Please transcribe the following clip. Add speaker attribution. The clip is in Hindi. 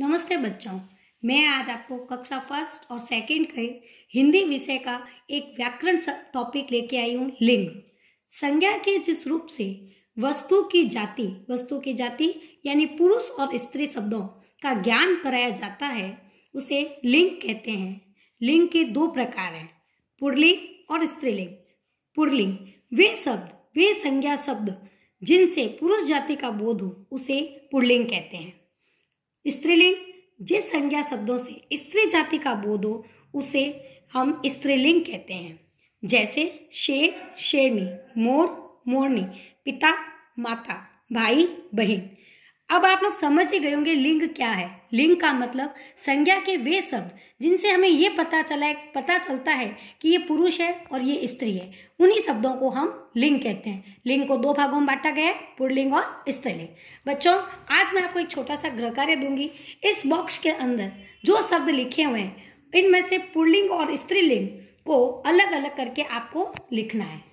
Speaker 1: नमस्ते बच्चों मैं आज आपको कक्षा फर्स्ट और सेकंड के हिंदी विषय का एक व्याकरण टॉपिक लेके आई हूँ लिंग संज्ञा के जिस रूप से वस्तु की जाति वस्तु की जाति यानी पुरुष और स्त्री शब्दों का ज्ञान कराया जाता है उसे लिंग कहते हैं लिंग के दो प्रकार हैं पुरलिंग और स्त्रीलिंग पुरलिंग वे शब्द वे संज्ञा शब्द जिनसे पुरुष जाति का बोध हो उसे पुरलिंग कहते हैं स्त्रीलिंग जिस संज्ञा शब्दों से स्त्री जाति का बोध हो उसे हम स्त्रीलिंग कहते हैं जैसे शेर शेरनी मोर मोरनी पिता माता भाई बहन अब आप लोग समझ ही गए होंगे लिंग क्या है लिंग का मतलब संज्ञा के वे शब्द जिनसे हमें ये पता चला है पता चलता है कि ये पुरुष है और ये स्त्री है उन्हीं शब्दों को हम लिंग कहते हैं लिंग को दो भागों में बांटा गया है पुरलिंग और स्त्रीलिंग बच्चों आज मैं आपको एक छोटा सा ग्रह कार्य दूंगी इस बॉक्स के अंदर जो शब्द लिखे हुए हैं इनमें से पुरलिंग और स्त्रीलिंग को अलग अलग करके आपको लिखना है